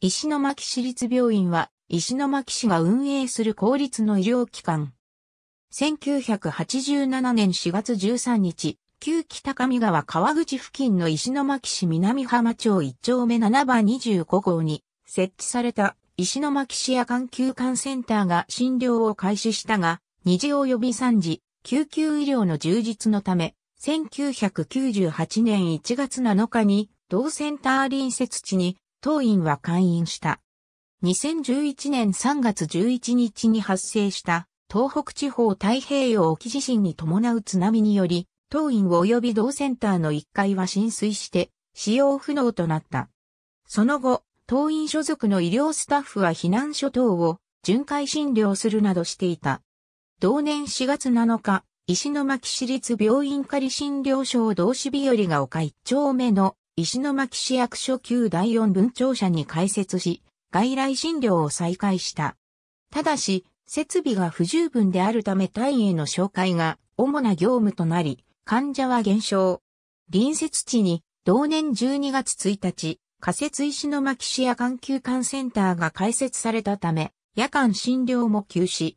石巻市立病院は、石巻市が運営する公立の医療機関。1987年4月13日、旧北上川川口付近の石巻市南浜町1丁目7番25号に設置された石巻市夜間休館センターが診療を開始したが、2時及び3時、救急医療の充実のため、1998年1月7日に同センター隣接地に当院は会員した。2011年3月11日に発生した東北地方太平洋沖地震に伴う津波により、当院及び同センターの1階は浸水して使用不能となった。その後、当院所属の医療スタッフは避難所等を巡回診療するなどしていた。同年4月7日、石巻市立病院仮診療所同志日和が丘1丁目の石巻市役所旧第四分庁舎に開設し、外来診療を再開した。ただし、設備が不十分であるため単位への紹介が主な業務となり、患者は減少。隣接地に同年12月1日、仮設石巻市や環球館センターが開設されたため、夜間診療も休止。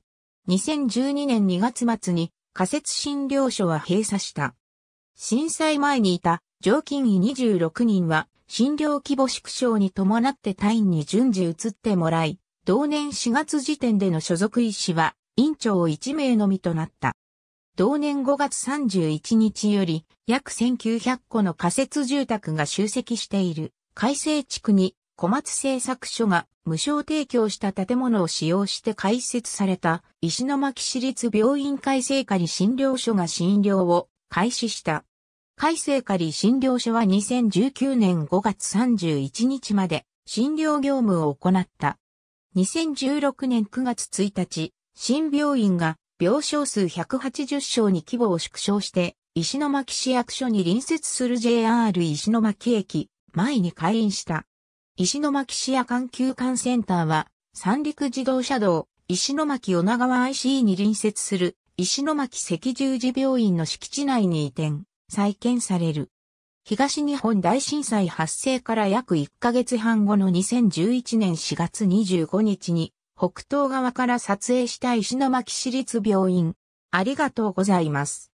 2012年2月末に仮設診療所は閉鎖した。震災前にいた常勤医26人は、診療規模縮小に伴って単位に順次移ってもらい、同年4月時点での所属医師は、院長1名のみとなった。同年5月31日より、約1900個の仮設住宅が集積している、改正地区に、小松製作所が無償提供した建物を使用して開設された、石巻市立病院改正下に診療所が診療を開始した。海正仮診療所は2019年5月31日まで診療業務を行った。2016年9月1日、新病院が病床数180床に規模を縮小して、石巻市役所に隣接する JR 石巻駅前に開院した。石巻市夜間休館センターは、三陸自動車道、石巻女川 IC に隣接する石巻赤十字病院の敷地内に移転。再建される。東日本大震災発生から約1ヶ月半後の2011年4月25日に、北東側から撮影した石巻市立病院。ありがとうございます。